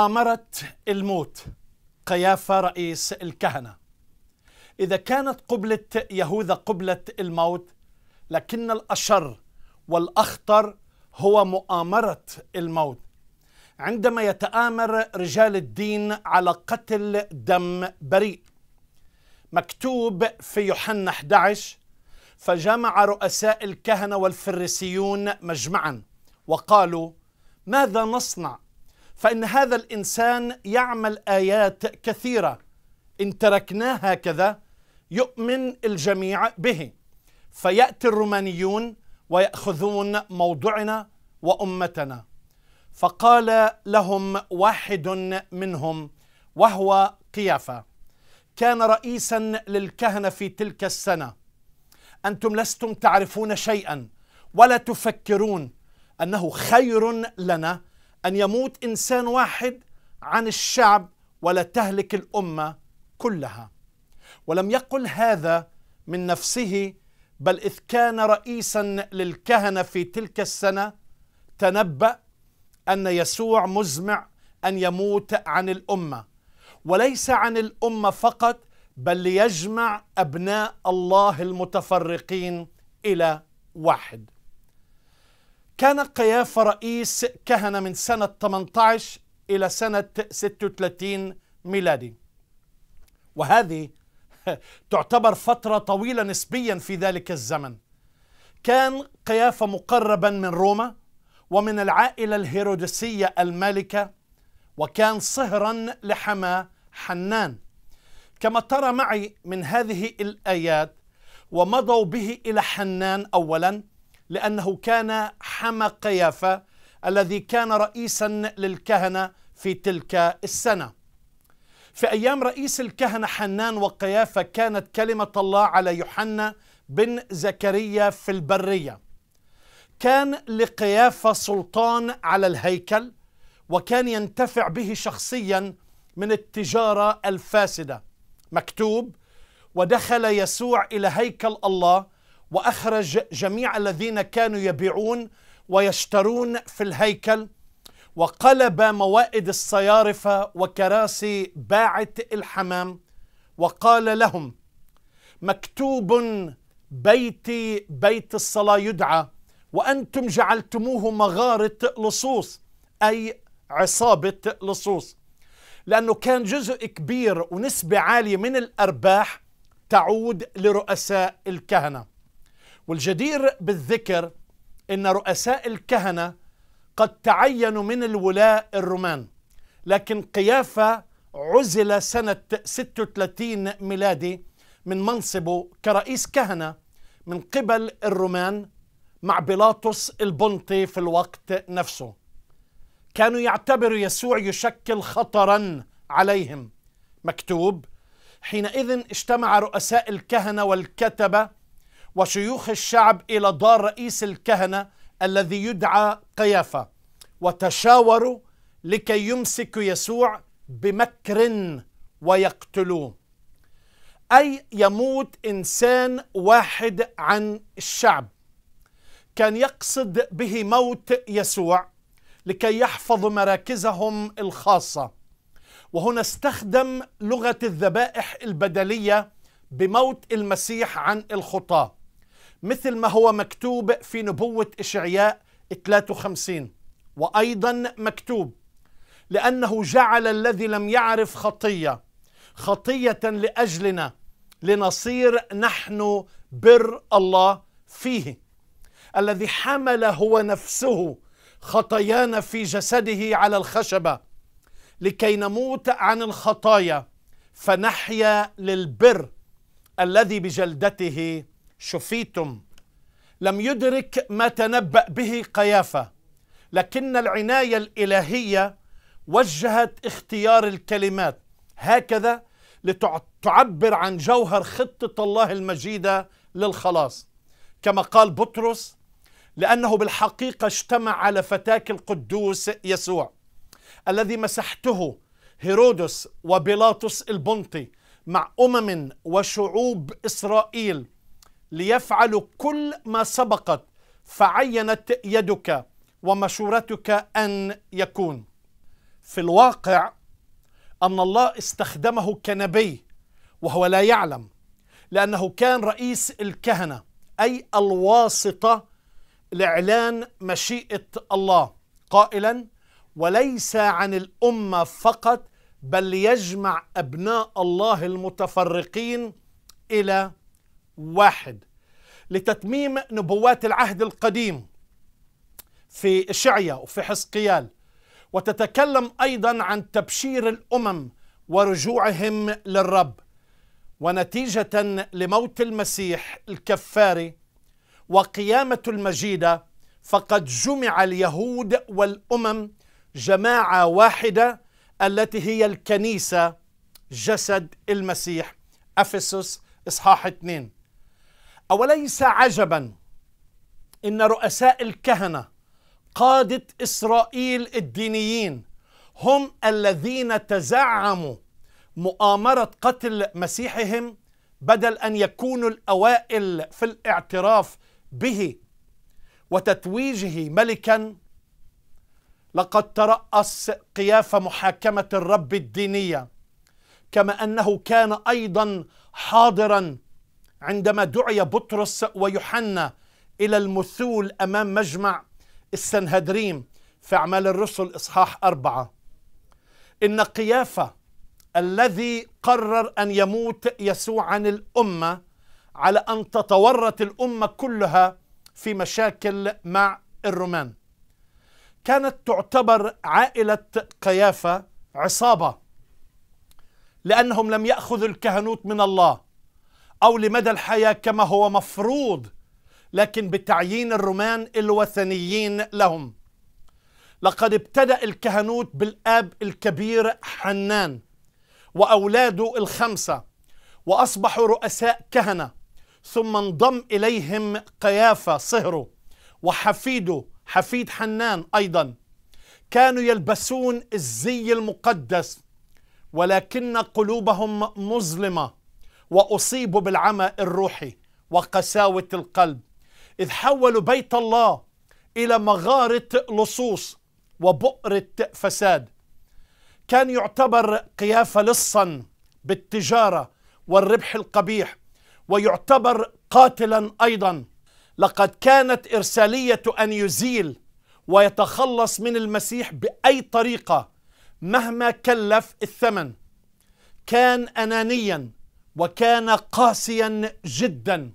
مؤامرة الموت قيافة رئيس الكهنة إذا كانت قبلة يهوذا قبلة الموت لكن الأشر والأخطر هو مؤامرة الموت عندما يتآمر رجال الدين على قتل دم بريء مكتوب في يوحنا 11 فجمع رؤساء الكهنة والفريسيون مجمعا وقالوا ماذا نصنع فإن هذا الإنسان يعمل آيات كثيرة إن تركناه هكذا يؤمن الجميع به فيأتي الرومانيون ويأخذون موضعنا وأمتنا فقال لهم واحد منهم وهو قيافة كان رئيسا للكهنة في تلك السنة أنتم لستم تعرفون شيئا ولا تفكرون أنه خير لنا أن يموت إنسان واحد عن الشعب ولا تهلك الأمة كلها ولم يقل هذا من نفسه بل إذ كان رئيسا للكهنة في تلك السنة تنبأ أن يسوع مزمع أن يموت عن الأمة وليس عن الأمة فقط بل ليجمع أبناء الله المتفرقين إلى واحد كان قيافة رئيس كهنة من سنة 18 إلى سنة 36 ميلادي وهذه تعتبر فترة طويلة نسبيا في ذلك الزمن كان قيافة مقربا من روما ومن العائلة الهيرودسية المالكة وكان صهرا لحما حنان كما ترى معي من هذه الآيات ومضوا به إلى حنان أولا لأنه كان حما قيافة الذي كان رئيسا للكهنة في تلك السنة في أيام رئيس الكهنة حنان وقيافة كانت كلمة الله على يوحنا بن زكريا في البرية كان لقيافة سلطان على الهيكل وكان ينتفع به شخصيا من التجارة الفاسدة مكتوب ودخل يسوع إلى هيكل الله واخرج جميع الذين كانوا يبيعون ويشترون في الهيكل وقلب موائد الصيارفه وكراسي باعه الحمام وقال لهم مكتوب بيتي بيت الصلاه يدعى وانتم جعلتموه مغاره لصوص اي عصابه لصوص لانه كان جزء كبير ونسبه عاليه من الارباح تعود لرؤساء الكهنه والجدير بالذكر ان رؤساء الكهنه قد تعينوا من الولاء الرومان لكن قيافه عزل سنه 36 ميلادي من منصبه كرئيس كهنه من قبل الرومان مع بيلاطس البنطي في الوقت نفسه كانوا يعتبروا يسوع يشكل خطرا عليهم مكتوب حينئذ اجتمع رؤساء الكهنه والكتبه وشيوخ الشعب إلى دار رئيس الكهنة الذي يدعى قيافة وتشاوروا لكي يمسكوا يسوع بمكر ويقتلوه أي يموت إنسان واحد عن الشعب كان يقصد به موت يسوع لكي يحفظ مراكزهم الخاصة وهنا استخدم لغة الذبائح البدلية بموت المسيح عن الخطاة مثل ما هو مكتوب في نبوة إشعياء 53 وأيضا مكتوب لأنه جعل الذي لم يعرف خطية خطية لأجلنا لنصير نحن بر الله فيه الذي حمل هو نفسه خطايانا في جسده على الخشبة لكي نموت عن الخطايا فنحيا للبر الذي بجلدته شفيتم لم يدرك ما تنبأ به قيافة لكن العناية الإلهية وجهت اختيار الكلمات هكذا لتعبر عن جوهر خطة الله المجيدة للخلاص كما قال بطرس لأنه بالحقيقة اجتمع على فتاك القدوس يسوع الذي مسحته هيرودس وبيلاطس البنطي مع أمم وشعوب إسرائيل ليفعلوا كل ما سبقت فعينت يدك ومشورتك أن يكون في الواقع أن الله استخدمه كنبي وهو لا يعلم لأنه كان رئيس الكهنة أي الواسطة لإعلان مشيئة الله قائلا وليس عن الأمة فقط بل ليجمع أبناء الله المتفرقين إلى واحد لتتميم نبوات العهد القديم في شعيا وفي حزقيال وتتكلم أيضا عن تبشير الأمم ورجوعهم للرب ونتيجة لموت المسيح الكفاري وقيامة المجيدة فقد جمع اليهود والأمم جماعة واحدة التي هي الكنيسة جسد المسيح أفسس إصحاح 2 أوليس عجبا إن رؤساء الكهنة قادة إسرائيل الدينيين هم الذين تزعموا مؤامرة قتل مسيحهم بدل أن يكونوا الأوائل في الاعتراف به وتتويجه ملكا لقد ترأس قيافة محاكمة الرب الدينية كما أنه كان أيضا حاضرا عندما دعي بطرس ويوحنا إلى المثول أمام مجمع السنهدريم في أعمال الرسل إصحاح أربعة إن قيافة الذي قرر أن يموت يسوع عن الأمة على أن تتورط الأمة كلها في مشاكل مع الرومان كانت تعتبر عائلة قيافة عصابة لأنهم لم يأخذوا الكهنوت من الله أو لمدى الحياة كما هو مفروض لكن بتعيين الرومان الوثنيين لهم لقد ابتدأ الكهنوت بالآب الكبير حنان وأولاده الخمسة وأصبحوا رؤساء كهنة ثم انضم إليهم قيافة صهره وحفيده حفيد حنان أيضا كانوا يلبسون الزي المقدس ولكن قلوبهم مظلمه واصيبوا بالعمى الروحي وقساوة القلب إذ حولوا بيت الله إلى مغارة لصوص وبؤرة فساد كان يعتبر قيافة لصا بالتجارة والربح القبيح ويعتبر قاتلا أيضا لقد كانت إرسالية أن يزيل ويتخلص من المسيح بأي طريقة مهما كلف الثمن كان أنانيا وكان قاسيا جدا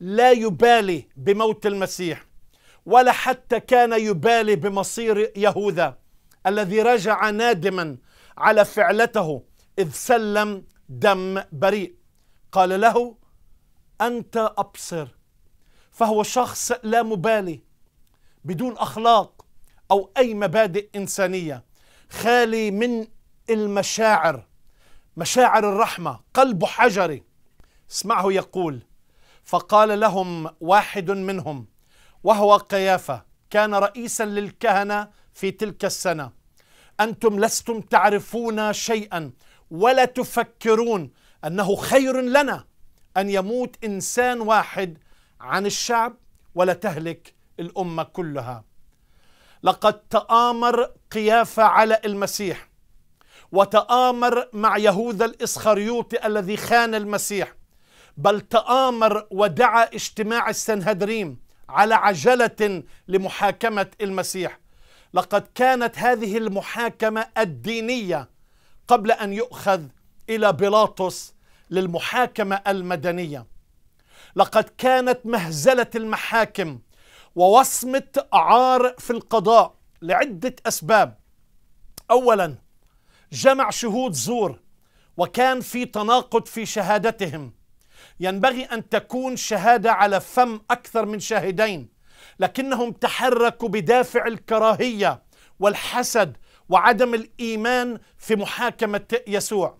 لا يبالي بموت المسيح ولا حتى كان يبالي بمصير يهوذا الذي رجع نادما على فعلته اذ سلم دم بريء قال له انت ابصر فهو شخص لا مبالي بدون اخلاق او اي مبادئ انسانيه خالي من المشاعر مشاعر الرحمة قلبه حجري اسمعه يقول فقال لهم واحد منهم وهو قيافة كان رئيسا للكهنة في تلك السنة أنتم لستم تعرفون شيئا ولا تفكرون أنه خير لنا أن يموت إنسان واحد عن الشعب ولا تهلك الأمة كلها لقد تآمر قيافة على المسيح وتآمر مع يهوذا الإسخريوطي الذي خان المسيح بل تآمر ودعا اجتماع السنهدريم على عجلة لمحاكمة المسيح لقد كانت هذه المحاكمة الدينية قبل أن يؤخذ إلى بيلاطس للمحاكمة المدنية لقد كانت مهزلة المحاكم ووصمة عار في القضاء لعدة أسباب أولا جمع شهود زور وكان في تناقض في شهادتهم ينبغي ان تكون شهاده على فم اكثر من شاهدين لكنهم تحركوا بدافع الكراهيه والحسد وعدم الايمان في محاكمه يسوع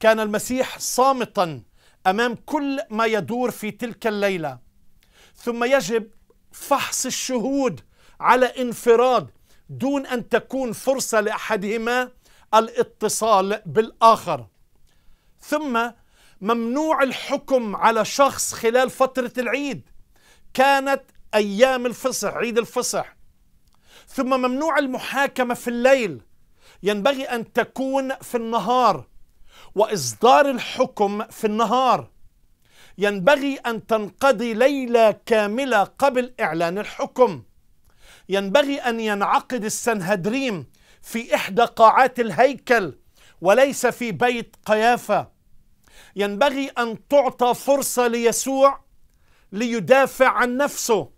كان المسيح صامتا امام كل ما يدور في تلك الليله ثم يجب فحص الشهود على انفراد دون ان تكون فرصه لاحدهما الاتصال بالاخر ثم ممنوع الحكم على شخص خلال فتره العيد كانت ايام الفصح عيد الفصح ثم ممنوع المحاكمه في الليل ينبغي ان تكون في النهار واصدار الحكم في النهار ينبغي ان تنقضي ليله كامله قبل اعلان الحكم ينبغي ان ينعقد السنهدريم في إحدى قاعات الهيكل وليس في بيت قيافة ينبغي أن تعطى فرصة ليسوع ليدافع عن نفسه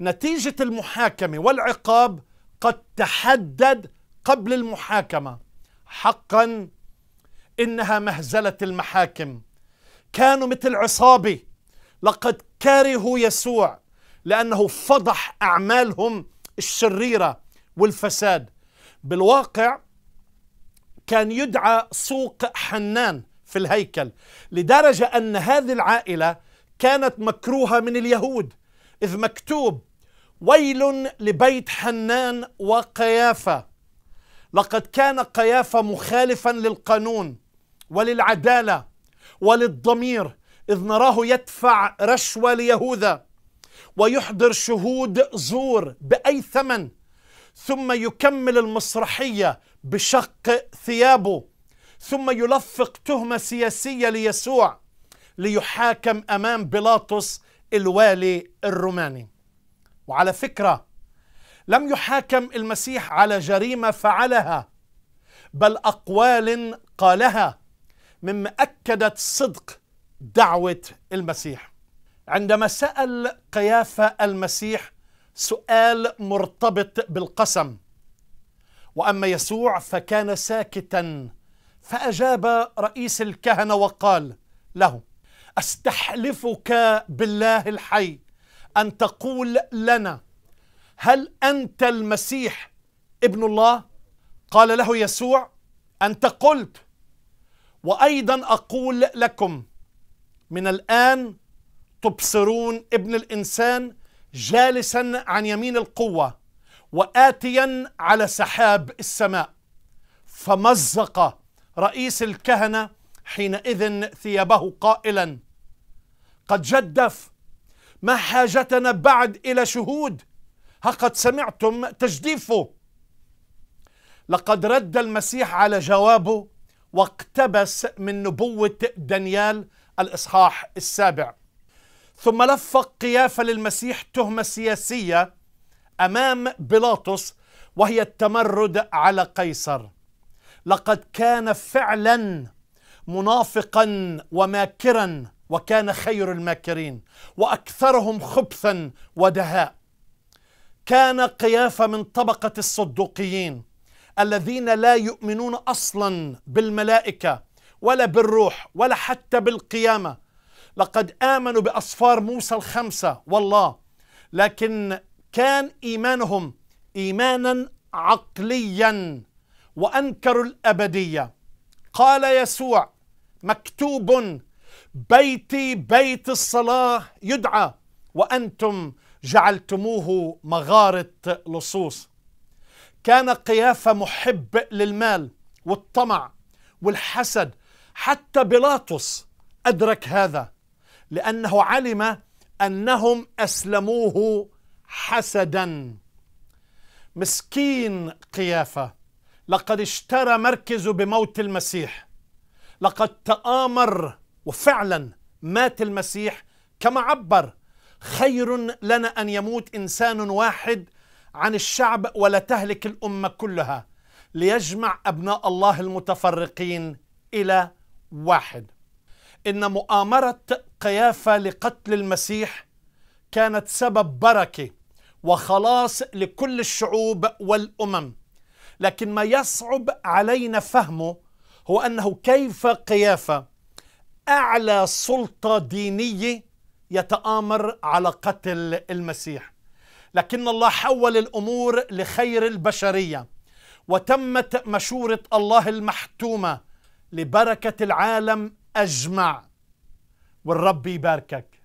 نتيجة المحاكمة والعقاب قد تحدد قبل المحاكمة حقا إنها مهزلة المحاكم كانوا مثل عصابة لقد كرهوا يسوع لأنه فضح أعمالهم الشريرة والفساد بالواقع كان يدعى سوق حنان في الهيكل لدرجة أن هذه العائلة كانت مكروهة من اليهود إذ مكتوب ويل لبيت حنان وقيافة لقد كان قيافة مخالفا للقانون وللعدالة وللضمير إذ نراه يدفع رشوة ليهوذا ويحضر شهود زور بأي ثمن ثم يكمل المسرحيه بشق ثيابه ثم يلفق تهمه سياسيه ليسوع ليحاكم امام بيلاطس الوالي الروماني وعلى فكره لم يحاكم المسيح على جريمه فعلها بل اقوال قالها مما اكدت صدق دعوه المسيح عندما سال قيافه المسيح سؤال مرتبط بالقسم واما يسوع فكان ساكتا فاجاب رئيس الكهنه وقال له استحلفك بالله الحي ان تقول لنا هل انت المسيح ابن الله قال له يسوع انت قلت وايضا اقول لكم من الان تبصرون ابن الانسان جالسا عن يمين القوة وآتيا على سحاب السماء فمزق رئيس الكهنة حينئذ ثيابه قائلا قد جدف ما حاجتنا بعد إلى شهود ها قد سمعتم تجديفه لقد رد المسيح على جوابه واقتبس من نبوة دانيال الإصحاح السابع ثم لفق قيافة للمسيح تهمة سياسية أمام بيلاطس وهي التمرد على قيصر لقد كان فعلا منافقا وماكرا وكان خير الماكرين واكثرهم خبثا ودهاء كان قيافه من طبقه الصدوقيين الذين لا يؤمنون اصلا بالملائكه ولا بالروح ولا حتى بالقيامه لقد آمنوا بأصفار موسى الخمسة والله لكن كان إيمانهم إيمانا عقليا وأنكروا الأبدية قال يسوع مكتوب بيتي بيت الصلاة يدعى وأنتم جعلتموه مغارة لصوص كان قيافة محب للمال والطمع والحسد حتى بيلاطس أدرك هذا لأنه علم أنهم أسلموه حسدا مسكين قيافة لقد اشترى مركزه بموت المسيح لقد تآمر وفعلا مات المسيح كما عبر خير لنا أن يموت إنسان واحد عن الشعب ولا تهلك الأمة كلها ليجمع أبناء الله المتفرقين إلى واحد ان مؤامره قيافه لقتل المسيح كانت سبب بركه وخلاص لكل الشعوب والامم لكن ما يصعب علينا فهمه هو انه كيف قيافه اعلى سلطه دينيه يتامر على قتل المسيح لكن الله حول الامور لخير البشريه وتمت مشوره الله المحتومه لبركه العالم أجمع والرب يباركك